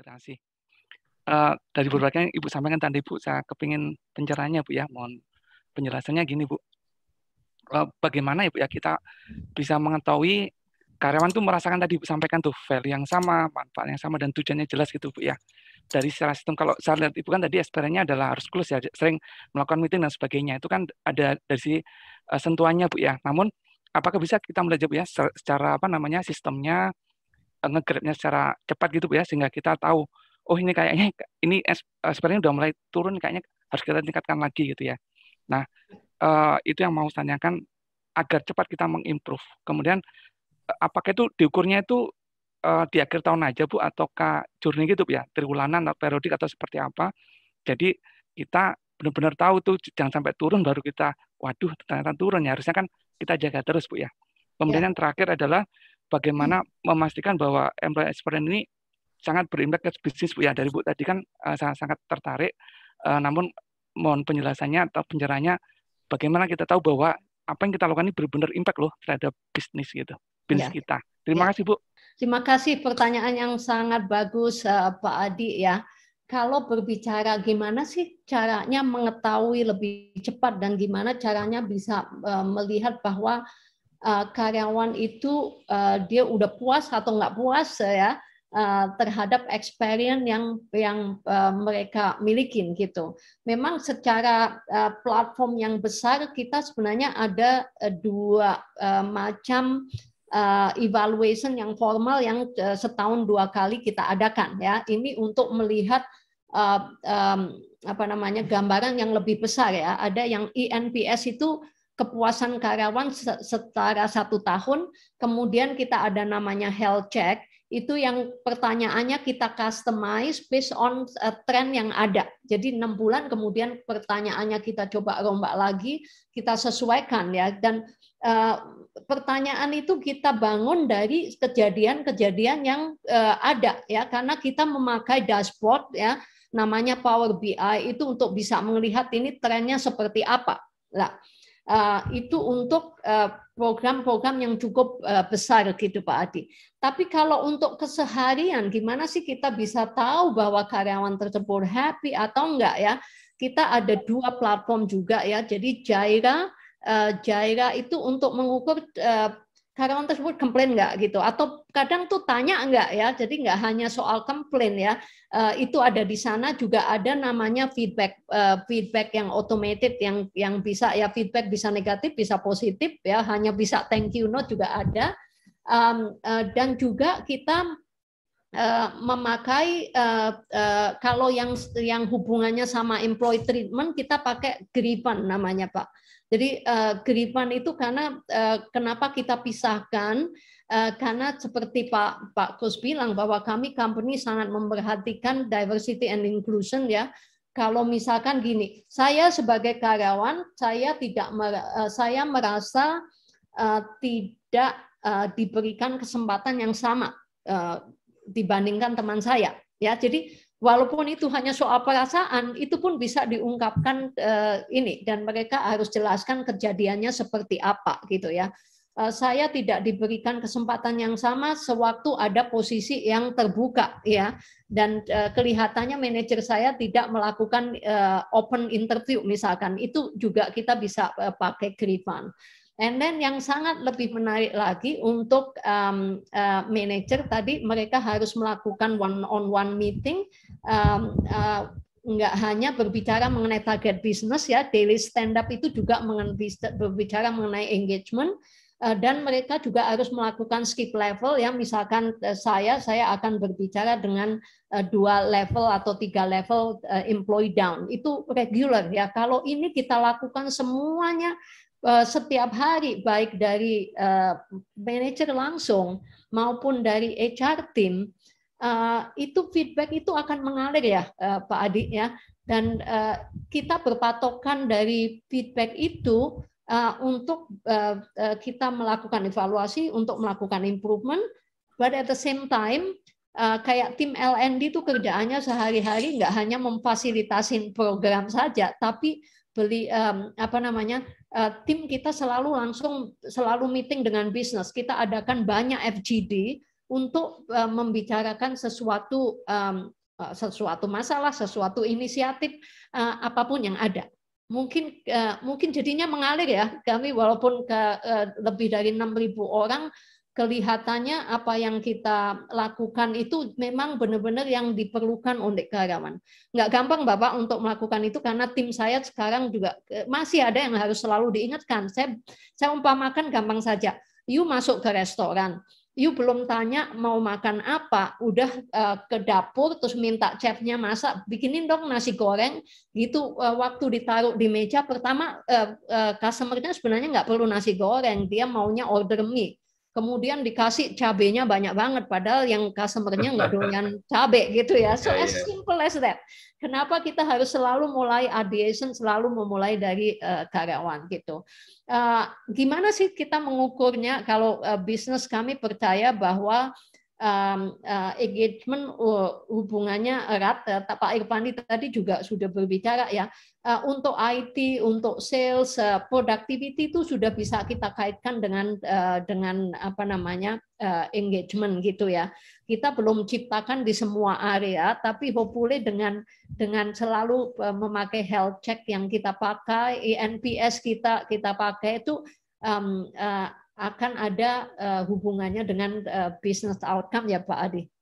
literasi. Uh, eh, dari hmm. berbagai yang Ibu sampaikan tadi Bu, saya kepingin pencerahannya Bu ya, mohon penjelasannya gini Bu. Uh, bagaimana ya Bu ya kita bisa mengetahui karyawan tuh merasakan tadi Ibu sampaikan tuh value yang sama, manfaat yang sama dan tujuannya jelas gitu Bu ya. Dari secara sistem kalau saya lihat Ibu kan tadi spr adalah harus close ya, sering melakukan meeting dan sebagainya. Itu kan ada dari si, uh, eh, sentuhannya Bu ya. Namun apakah bisa kita melihat Bu ya secara apa namanya sistemnya Eh, ngegrabnya secara cepat gitu ya sehingga kita tahu oh ini kayaknya ini eh, sebenarnya udah mulai turun kayaknya harus kita tingkatkan lagi gitu ya. Nah, eh, itu yang mau tanyakan agar cepat kita mengimprove. Kemudian apakah itu diukurnya itu di akhir tahun aja Bu ataukah journey gitu ya, triwulanan atau periodik atau seperti apa. Jadi kita benar-benar tahu tuh jangan sampai turun baru kita waduh ternyata turun ya. Harusnya kan kita jaga terus Bu ya. Iya. Kemudian ya. yang terakhir adalah bagaimana hmm. memastikan bahwa employee experience ini sangat berimpact ke bisnis Bu ya dari Bu tadi kan sangat-sangat eh, tertarik uh, namun mohon penjelasannya atau penjelasannya bagaimana kita tahu bahwa apa yang kita lakukan ini benar-benar impact loh terhadap bisnis gitu bisnis ya. kita terima ya. kasih Bu terima kasih pertanyaan yang sangat bagus uh, Pak Adi ya kalau berbicara gimana sih caranya mengetahui lebih cepat dan gimana caranya bisa uh, melihat bahwa uh, karyawan itu uh, dia udah puas atau nggak puas ya uh, terhadap experience yang yang uh, mereka milikin gitu. Memang secara uh, platform yang besar kita sebenarnya ada uh, dua uh, macam uh, evaluation yang formal yang uh, setahun dua kali kita adakan ya. Ini untuk melihat uh, um, apa namanya gambaran yang lebih besar ya. Ada yang INPS e itu kepuasan karyawan setara satu tahun, kemudian kita ada namanya health check, itu yang pertanyaannya kita customize based on e, trend yang ada. Jadi enam bulan kemudian pertanyaannya kita coba rombak lagi, kita sesuaikan ya. Dan uh, pertanyaan itu kita bangun dari kejadian-kejadian yang uh, ada ya, karena kita memakai dashboard ya, namanya Power BI itu untuk bisa melihat ini trennya seperti apa. Lah, Eh, itu untuk eh, program-program yang cukup eh, besar gitu Pak Adi. Tapi kalau untuk keseharian, gimana sih kita bisa tahu bahwa karyawan tersebut happy atau enggak ya? Kita ada dua platform juga ya. Jadi Jaira, Jaira itu untuk mengukur karyawan tersebut komplain nggak gitu atau kadang tuh tanya nggak ya jadi nggak hanya soal komplain ya uh, itu ada di sana juga ada namanya feedback uh, feedback yang automated yang yang bisa ya feedback bisa negatif bisa positif ya hanya bisa thank you note juga ada um, uh, dan juga kita Eh, memakai uh, uh, kalau yang yang hubungannya sama employee treatment kita pakai grievance namanya Pak. Jadi uh, itu karena uh, kenapa kita pisahkan uh, karena seperti Pak Pak Kus bilang bahwa kami company sangat memperhatikan diversity and inclusion ya. Kalau misalkan gini, saya sebagai karyawan saya tidak saya merasa uh, tidak uh, diberikan kesempatan yang sama uh, dibandingkan teman saya ya jadi walaupun itu hanya soal perasaan itu pun bisa diungkapkan uh, ini dan mereka harus jelaskan kejadiannya seperti apa gitu ya eh, saya tidak diberikan kesempatan yang sama sewaktu ada posisi yang terbuka ya dan eh, kelihatannya manajer saya tidak melakukan open interview misalkan itu juga kita bisa pakai grievance And then yang sangat lebih menarik lagi untuk um, uh, manajer tadi mereka harus melakukan one on one meeting um, uh, nggak hanya berbicara mengenai target bisnis ya daily stand up itu juga berbicara mengenai engagement uh, dan mereka juga harus melakukan skip level ya misalkan uh, saya saya akan berbicara dengan uh, dua level atau tiga level employee down itu regular ya kalau ini kita lakukan semuanya Eh, setiap hari baik dari eh, manajer langsung maupun dari HR team eh, itu feedback itu akan mengalir ya Pak Adi ya dan kita berpatokan dari feedback itu untuk kita melakukan evaluasi untuk melakukan improvement but at the same time kayak tim LND itu kerjaannya sehari-hari nggak hanya memfasilitasi program saja tapi beli um, apa namanya uh, tim kita selalu langsung selalu meeting dengan bisnis kita adakan banyak FGD untuk uh, membicarakan sesuatu um, uh, sesuatu masalah sesuatu inisiatif uh, apapun yang ada mungkin uh, mungkin jadinya mengalir ya kami walaupun ke uh, lebih dari 6.000 orang kelihatannya apa yang kita lakukan itu memang benar-benar yang diperlukan oleh karyawan. Enggak gampang Bapak untuk melakukan itu karena tim saya sekarang juga eh, masih ada yang harus selalu diingatkan. Saya, saya umpamakan gampang saja, you masuk ke restoran, you belum tanya mau makan apa, udah uh, ke dapur terus minta chefnya masak, bikinin dong nasi goreng, gitu uh, waktu ditaruh di meja pertama uh, uh, customernya sebenarnya nggak perlu nasi goreng, dia maunya order mie kemudian dikasih cabenya banyak banget padahal yang customer-nya nggak doyan cabe gitu ya so iya, as iya. simple as that kenapa kita harus selalu mulai ideation selalu memulai dari uh, karyawan gitu uh, gimana sih kita mengukurnya kalau uh, bisnis kami percaya bahwa um, uh, engagement uh, hubungannya erat. Uh, Pak Irfandi tadi juga sudah berbicara ya uh, untuk IT, untuk sales, uh, productivity itu sudah bisa kita kaitkan dengan uh, dengan apa namanya uh, engagement gitu ya. Kita belum ciptakan di semua area, tapi hopefully dengan dengan selalu memakai health check yang kita pakai, e NPS kita kita pakai itu um, uh, akan ada uh, hubungannya dengan uh, business outcome ya Pak Adi.